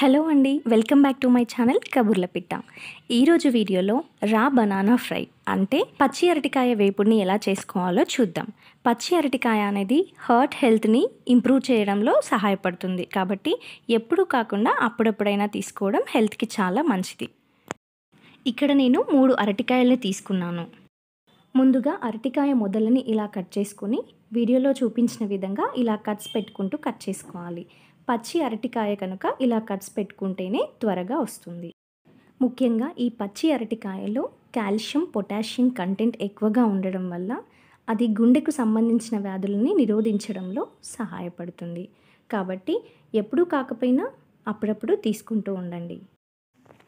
hello అండి welcome back to my channel Kaburla Pitta ఈరోజు వీడియోలో రా బనానా ఫ్రై అంటే పచ్చి అరటికాయ వేపుడిని ఎలా చేసుకోవాలో చూద్దాం పచ్చి అరటికాయ అనేది హర్ట్ హెల్త్ని ఇంప్రూవ్ చేయడంలో సహాయపడుతుంది కాబట్టి ఎప్పుడు కాకుండా అప్పుడప్పుడైనా తీసుకోవడం హెల్త్కి చాలా మంచిది ఇక్కడ నేను మూడు అరటికాయల్ని తీసుకున్నాను ముందుగా అరటికాయ మొదలని ఇలా కట్ చేసుకుని వీడియోలో చూపించిన విధంగా ఇలా కట్స్ పెట్టుకుంటూ కట్ చేసుకోవాలి పచ్చి అరటికాయ కనుక ఇలా కట్స్ పెట్టుకుంటేనే త్వరగా వస్తుంది ముఖ్యంగా ఈ పచ్చి అరటికాయలో కాల్షియం పొటాషియం కంటెంట్ ఎక్కువగా ఉండడం వల్ల అది గుండెకు సంబంధించిన వ్యాధులని నిరోధించడంలో సహాయపడుతుంది కాబట్టి ఎప్పుడూ కాకపోయినా అప్పుడప్పుడు తీసుకుంటూ ఉండండి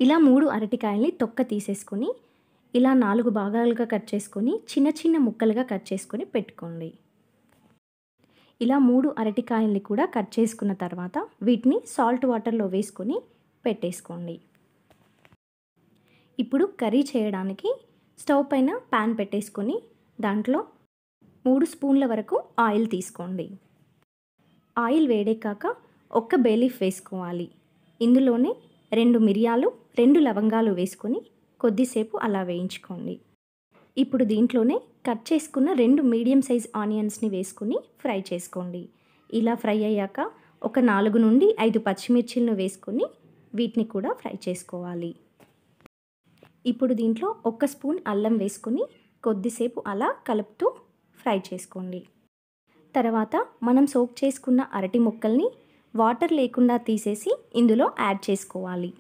ఇలా మూడు అరటికాయల్ని తొక్క తీసేసుకొని ఇలా నాలుగు భాగాలుగా కట్ చేసుకొని చిన్న చిన్న ముక్కలుగా కట్ చేసుకొని పెట్టుకోండి ఇలా మూడు అరటికాయల్ని కూడా కట్ చేసుకున్న తర్వాత వీటిని సాల్ట్ వాటర్లో వేసుకొని పెట్టేసుకోండి ఇప్పుడు కర్రీ చేయడానికి స్టవ్ పైన ప్యాన్ పెట్టేసుకొని దాంట్లో మూడు స్పూన్ల వరకు ఆయిల్ తీసుకోండి ఆయిల్ కాక ఒక్క బేలీఫ్ వేసుకోవాలి ఇందులోనే రెండు మిరియాలు రెండు లవంగాలు వేసుకొని కొద్దిసేపు అలా వేయించుకోండి ఇప్పుడు దీంట్లోనే కట్ చేసుకున్న రెండు మీడియం సైజ్ ఆనియన్స్ని వేసుకుని ఫ్రై చేసుకోండి ఇలా ఫ్రై అయ్యాక ఒక నాలుగు నుండి ఐదు పచ్చిమిర్చిలను వేసుకొని వీటిని కూడా ఫ్రై చేసుకోవాలి ఇప్పుడు దీంట్లో ఒక స్పూన్ అల్లం వేసుకుని కొద్దిసేపు అలా కలుపుతూ ఫ్రై చేసుకోండి తర్వాత మనం సోక్ చేసుకున్న అరటి ముక్కల్ని వాటర్ లేకుండా తీసేసి ఇందులో యాడ్ చేసుకోవాలి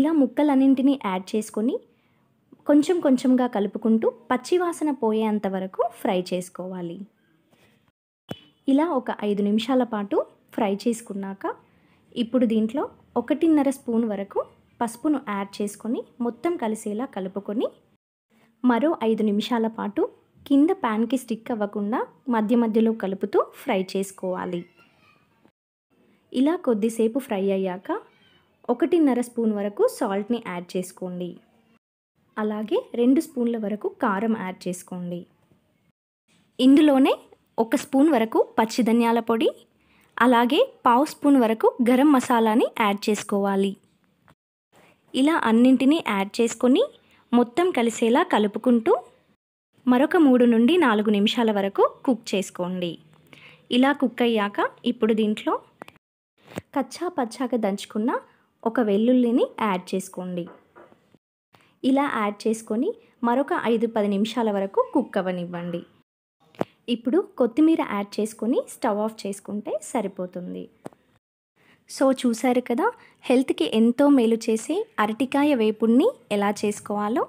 ఇలా ముక్కలన్నింటినీ యాడ్ చేసుకొని కొంచెం కొంచెంగా కలుపుకుంటూ పచ్చివాసన పోయేంత వరకు ఫ్రై చేసుకోవాలి ఇలా ఒక ఐదు నిమిషాల పాటు ఫ్రై చేసుకున్నాక ఇప్పుడు దీంట్లో ఒకటిన్నర స్పూన్ వరకు పసుపును యాడ్ చేసుకొని మొత్తం కలిసేలా కలుపుకొని మరో ఐదు నిమిషాల పాటు కింద ప్యాన్కి స్టిక్ అవ్వకుండా మధ్య మధ్యలో కలుపుతూ ఫ్రై చేసుకోవాలి ఇలా కొద్దిసేపు ఫ్రై అయ్యాక ఒకటిన్నర స్పూన్ వరకు సాల్ట్ని యాడ్ చేసుకోండి అలాగే రెండు స్పూన్ల వరకు కారం యాడ్ చేసుకోండి ఇందులోనే ఒక స్పూన్ వరకు పచ్చి ధనియాల పొడి అలాగే పావు స్పూన్ వరకు గరం మసాలాని యాడ్ చేసుకోవాలి ఇలా అన్నింటినీ యాడ్ చేసుకొని మొత్తం కలిసేలా కలుపుకుంటూ మరొక మూడు నుండి నాలుగు నిమిషాల వరకు కుక్ చేసుకోండి ఇలా కుక్ అయ్యాక ఇప్పుడు దీంట్లో కచ్చా పచ్చాక దంచుకున్న ఒక వెల్లుల్లిని యాడ్ చేసుకోండి ఇలా యాడ్ చేసుకొని మరొక ఐదు పది నిమిషాల వరకు కుక్ అవ్వనివ్వండి ఇప్పుడు కొత్తిమీర యాడ్ చేసుకొని స్టవ్ ఆఫ్ చేసుకుంటే సరిపోతుంది సో చూసారు కదా హెల్త్కి ఎంతో మేలు చేసే అరటికాయ వేపుడిని ఎలా చేసుకోవాలో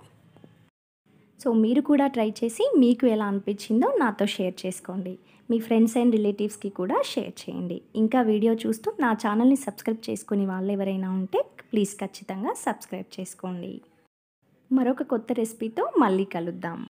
సో మీరు కూడా ట్రై చేసి మీకు ఎలా అనిపించిందో నాతో షేర్ చేసుకోండి మీ ఫ్రెండ్స్ అండ్ రిలేటివ్స్కి కూడా షేర్ చేయండి ఇంకా వీడియో చూస్తూ నా ఛానల్ని సబ్స్క్రైబ్ చేసుకుని వాళ్ళు ఎవరైనా ఉంటే ప్లీజ్ ఖచ్చితంగా సబ్స్క్రైబ్ చేసుకోండి మరొక కొత్త రెసిపీతో మళ్ళీ కలుద్దాం